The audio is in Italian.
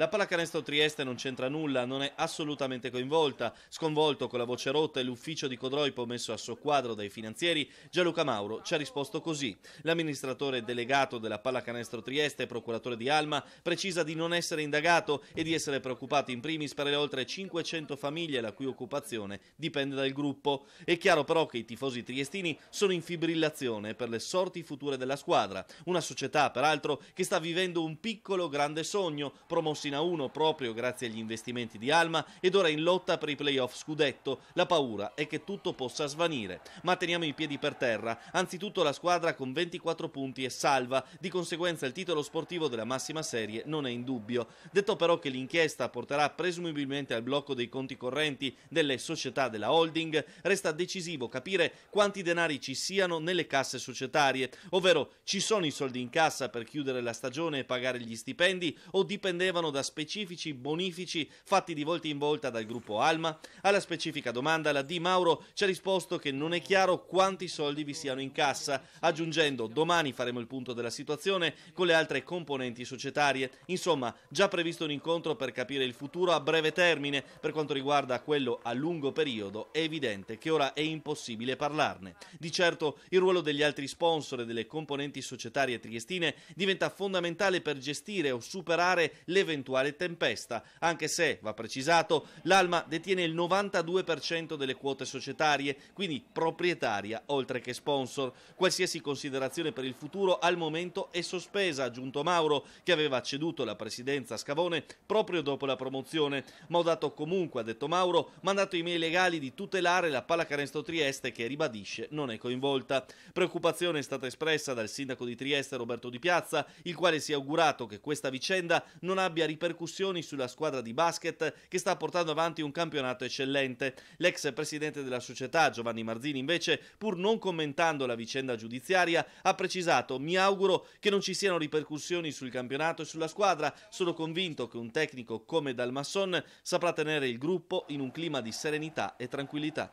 La pallacanestro Trieste non c'entra nulla, non è assolutamente coinvolta. Sconvolto con la voce rotta e l'ufficio di Codroipo messo a soqquadro dai finanzieri, Gianluca Mauro ci ha risposto così. L'amministratore delegato della pallacanestro Trieste, procuratore di Alma, precisa di non essere indagato e di essere preoccupato in primis per le oltre 500 famiglie la cui occupazione dipende dal gruppo. È chiaro però che i tifosi triestini sono in fibrillazione per le sorti future della squadra, una società peraltro che sta vivendo un piccolo grande sogno promossi Lucina 1 proprio grazie agli investimenti di Alma ed ora in lotta per i playoff scudetto. La paura è che tutto possa svanire, ma teniamo i piedi per terra. Anzitutto la squadra con 24 punti è salva, di conseguenza il titolo sportivo della massima serie non è in dubbio. Detto però che l'inchiesta porterà presumibilmente al blocco dei conti correnti delle società della holding, resta decisivo capire quanti denari ci siano nelle casse societarie, ovvero ci sono i soldi in cassa per chiudere la stagione e pagare gli stipendi o dipendevano derivano da specifici bonifici fatti di volta in volta dal gruppo Alma? Alla specifica domanda la Di Mauro ci ha risposto che non è chiaro quanti soldi vi siano in cassa, aggiungendo domani faremo il punto della situazione con le altre componenti societarie. Insomma, già previsto un incontro per capire il futuro a breve termine, per quanto riguarda quello a lungo periodo è evidente che ora è impossibile parlarne. Di certo il ruolo degli altri sponsor e delle componenti societarie triestine diventa fondamentale per gestire o superare l'eventuale un'eventuale tempesta, anche se, va precisato, l'Alma detiene il 92% delle quote societarie, quindi proprietaria oltre che sponsor. Qualsiasi considerazione per il futuro al momento è sospesa, ha aggiunto Mauro, che aveva ceduto la presidenza a Scavone proprio dopo la promozione, ma ho dato comunque, ha detto Mauro, mandato i miei legali di tutelare la pallacanestro Trieste che ribadisce non è coinvolta. Preoccupazione è stata espressa dal sindaco di Trieste Roberto Di Piazza, il quale si è augurato che questa vicenda non abbia ripercussioni sulla squadra di basket che sta portando avanti un campionato eccellente. L'ex presidente della società, Giovanni Marzini, invece, pur non commentando la vicenda giudiziaria, ha precisato «Mi auguro che non ci siano ripercussioni sul campionato e sulla squadra, sono convinto che un tecnico come Dalmasson saprà tenere il gruppo in un clima di serenità e tranquillità».